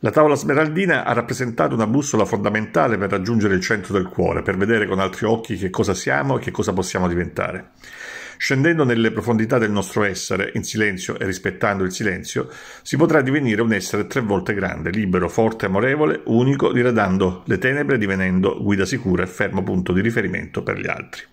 La tavola smeraldina ha rappresentato una bussola fondamentale per raggiungere il centro del cuore, per vedere con altri occhi che cosa siamo e che cosa possiamo diventare. Scendendo nelle profondità del nostro essere, in silenzio e rispettando il silenzio, si potrà divenire un essere tre volte grande, libero, forte, amorevole, unico, diradando le tenebre, divenendo guida sicura e fermo punto di riferimento per gli altri.